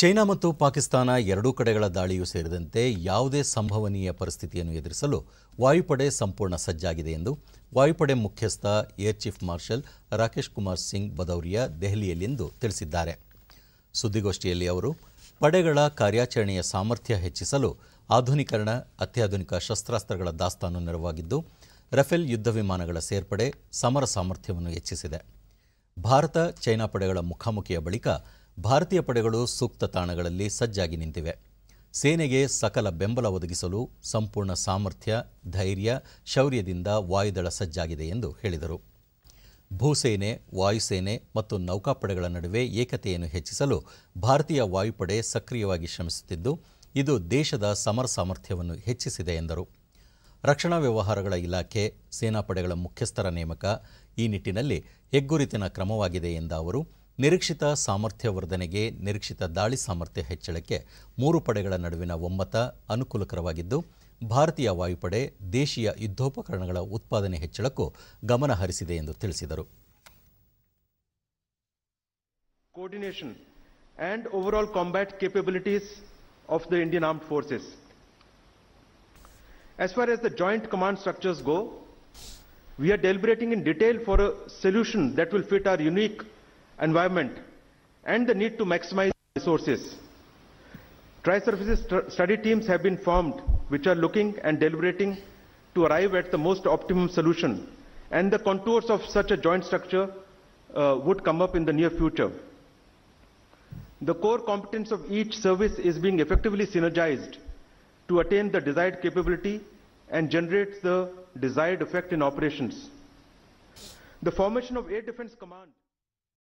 China ಮತ್ತು ಪಾಕಿಸ್ತಾನ ಎರಡೂ ಕಡೆಗಳ ದಾಳಿಯೂ ಸೇರಿದಂತೆ ಯಾವುದೇ ಸಂಭವನೀಯ ಪರಿಸ್ಥಿತಿಯನ್ನು ಎದುರಿಸಲು ವಾಯುಪಡೆ ಸಂಪೂರ್ಣ ಸಜ್ಜಾಗಿದೆ ಎಂದು ವಾಯುಪಡೆ ಮುಖ್ಯಸ್ಥ air chief marshal Rakesh Kumar Singh Bhadauria ದೆಹಲಿಯಲ್ಲಿಂದು ತಿಳಿಸಿದ್ದಾರೆ ಸುದ್ದಿಗೋಷ್ಠಿಯಲ್ಲಿ ಅವರು ಪಡೆಗಳ ಕಾರ್ಯಾಚರಣೆಯ ಸಾಮರ್ಥ್ಯ ಹೆಚ್ಚಿಸಲು ಆಧುನೀಕರಣ ಅತ್ಯಾಧುನಿಕ ಶಸ್ತ್ರಾಸ್ತ್ರಗಳ ದಾಸ್ತಾನು ನೆರವಾಗಿದ್ದು ರಫೇಲ್ ಯುದ್ಧ ವಿಮಾನಗಳ ಸೇರ್ಪಡೆ ಸಮರ ಸಾಮರ್ಥ್ಯವನ್ನು ಹೆಚ್ಚಿಸಿದೆ ಭಾರತ ಚೈನಾ ಪಡೆಗಳ ಮುಖಾಮುಖಿಯ ಬಳಿಕ ಭಾರತೀಯ ಪಡೆಗಳು ಸೂಕ್ತ ತಾಣಗಳಲ್ಲಿ ಸಜ್ಜಾಗಿ ನಿಂತಿವೆ ಸೇನೆಗೆ ಸಕಲ ಬೆಂಬಲ ಒದಗಿಸಲು ಸಂಪೂರ್ಣ ಸಾಮರ್ಥ್ಯ ಧೈರ್ಯ ಶೌರ್ಯದಿಂದ ವಾಯುದಳ ಸಜ್ಜಾಗಿದೆ ಎಂದು ಹೇಳಿದರು ಭೂಸೇನೆ ವಾಯುಸೇನೆ ಮತ್ತು ನೌಕಾಪಡೆಗಳ ನಡುವೆ ಏಕತೆಯನ್ನು ಹೆಚ್ಚಿಸಲು ಭಾರತೀಯ ವಾಯುಪಡೆ ಸಕ್ರಿಯವಾಗಿ ಶ್ರಮಿಸುತ್ತಿದ್ದು ಇದು ದೇಶದ ಸಮರ ಸಾಮರ್ಥ್ಯವನ್ನು ಹೆಚ್ಚಿಸಿದೆ ಎಂದರು ರಕ್ಷಣಾ ವ್ಯವಹಾರಗಳ ಇಲಾಖೆ ಸೇನಾಪಡೆಗಳ ಮುಖ್ಯಸ್ಥರ ನೇಮಕ ಈ ನಿಟ್ಟಿನಲ್ಲಿ ಹೆಗ್ಗುರುತಿನ ಕ್ರಮವಾಗಿದೆ ಎಂದ ಅವರು ನಿರೀಕ್ಷಿತ ಸಾಮರ್ಥ್ಯ ವರ್ಧನೆಗೆ ನಿರೀಕ್ಷಿತ ದಾಳಿ ಸಾಮರ್ಥ್ಯ ಹೆಚ್ಚಳಕ್ಕೆ ಮೂರು ಪಡೆಗಳ ನಡುವಿನ ಒಮ್ಮತ ಅನುಕೂಲಕರವಾಗಿದ್ದು ಭಾರತೀಯ ವಾಯುಪಡೆ ದೇಶೀಯ ಯುದ್ಧೋಪಕರಣಗಳ ಉತ್ಪಾದನೆ ಹೆಚ್ಚಳಕ್ಕೂ ಗಮನ ಹರಿಸಿದೆ ಎಂದು ತಿಳಿಸಿದರು coordination and overall combat capabilities of the Indian Armed Forces. As far as the joint command structures go, we are deliberating in detail for a solution that will fit our unique environment, and the need to maximize resources. Tri-Services study teams have been formed which are looking and deliberating to arrive at the most optimum solution and the contours of such a joint structure uh, would come up in the near future. The core competence of each service is being effectively synergized to attain the desired capability and generates the desired effect in operations. The formation of air defense command